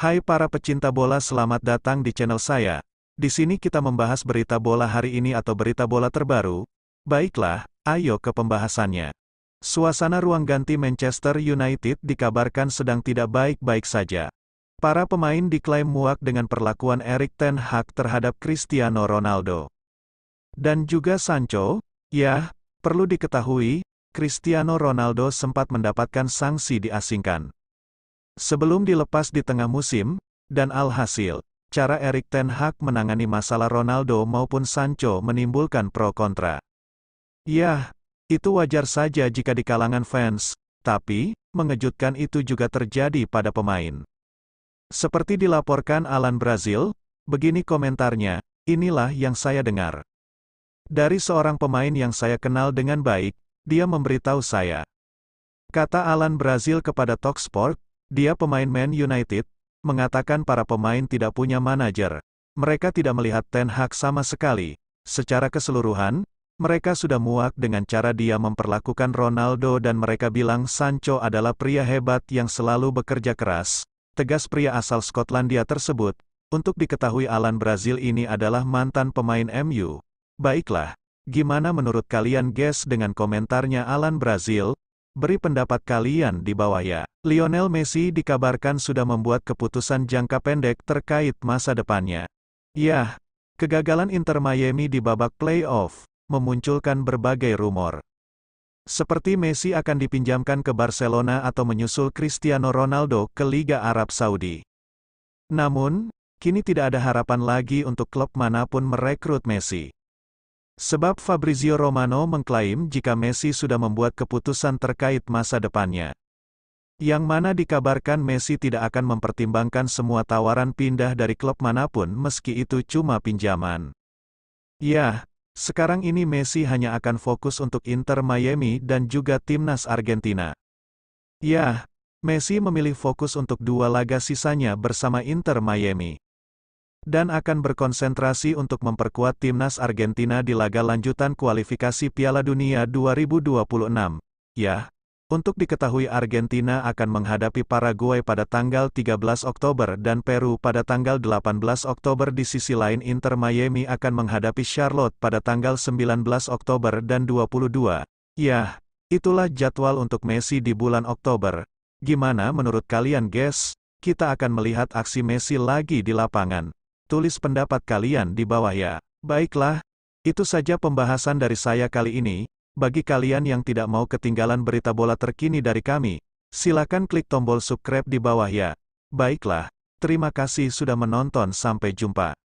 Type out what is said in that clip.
Hai para pecinta bola selamat datang di channel saya. Di sini kita membahas berita bola hari ini atau berita bola terbaru. Baiklah, ayo ke pembahasannya. Suasana ruang ganti Manchester United dikabarkan sedang tidak baik-baik saja. Para pemain diklaim muak dengan perlakuan Erik Ten Hag terhadap Cristiano Ronaldo. Dan juga Sancho, ya, perlu diketahui, Cristiano Ronaldo sempat mendapatkan sanksi diasingkan. Sebelum dilepas di tengah musim, dan alhasil, cara Erik Ten Hag menangani masalah Ronaldo maupun Sancho menimbulkan pro kontra. Yah, itu wajar saja jika di kalangan fans, tapi, mengejutkan itu juga terjadi pada pemain. Seperti dilaporkan Alan Brazil, begini komentarnya, inilah yang saya dengar. Dari seorang pemain yang saya kenal dengan baik, dia memberitahu saya. Kata Alan Brazil kepada Talksport, dia pemain Man United, mengatakan para pemain tidak punya manajer. Mereka tidak melihat Ten Hag sama sekali. Secara keseluruhan, mereka sudah muak dengan cara dia memperlakukan Ronaldo dan mereka bilang Sancho adalah pria hebat yang selalu bekerja keras. Tegas pria asal Skotlandia tersebut, untuk diketahui Alan Brazil ini adalah mantan pemain MU. Baiklah, gimana menurut kalian guys dengan komentarnya Alan Brazil? Beri pendapat kalian di bawah ya. Lionel Messi dikabarkan sudah membuat keputusan jangka pendek terkait masa depannya. Yah, kegagalan Inter Miami di babak playoff memunculkan berbagai rumor. Seperti Messi akan dipinjamkan ke Barcelona atau menyusul Cristiano Ronaldo ke Liga Arab Saudi. Namun, kini tidak ada harapan lagi untuk klub manapun merekrut Messi. Sebab Fabrizio Romano mengklaim jika Messi sudah membuat keputusan terkait masa depannya. Yang mana dikabarkan Messi tidak akan mempertimbangkan semua tawaran pindah dari klub manapun meski itu cuma pinjaman. Yah, sekarang ini Messi hanya akan fokus untuk Inter Miami dan juga timnas Argentina. Yah, Messi memilih fokus untuk dua laga sisanya bersama Inter Miami dan akan berkonsentrasi untuk memperkuat timnas Argentina di laga lanjutan kualifikasi Piala Dunia 2026. Ya, untuk diketahui Argentina akan menghadapi Paraguay pada tanggal 13 Oktober dan Peru pada tanggal 18 Oktober di sisi lain Inter Miami akan menghadapi Charlotte pada tanggal 19 Oktober dan 22. Yah, itulah jadwal untuk Messi di bulan Oktober. Gimana menurut kalian guys? Kita akan melihat aksi Messi lagi di lapangan. Tulis pendapat kalian di bawah ya. Baiklah, itu saja pembahasan dari saya kali ini. Bagi kalian yang tidak mau ketinggalan berita bola terkini dari kami, silakan klik tombol subscribe di bawah ya. Baiklah, terima kasih sudah menonton sampai jumpa.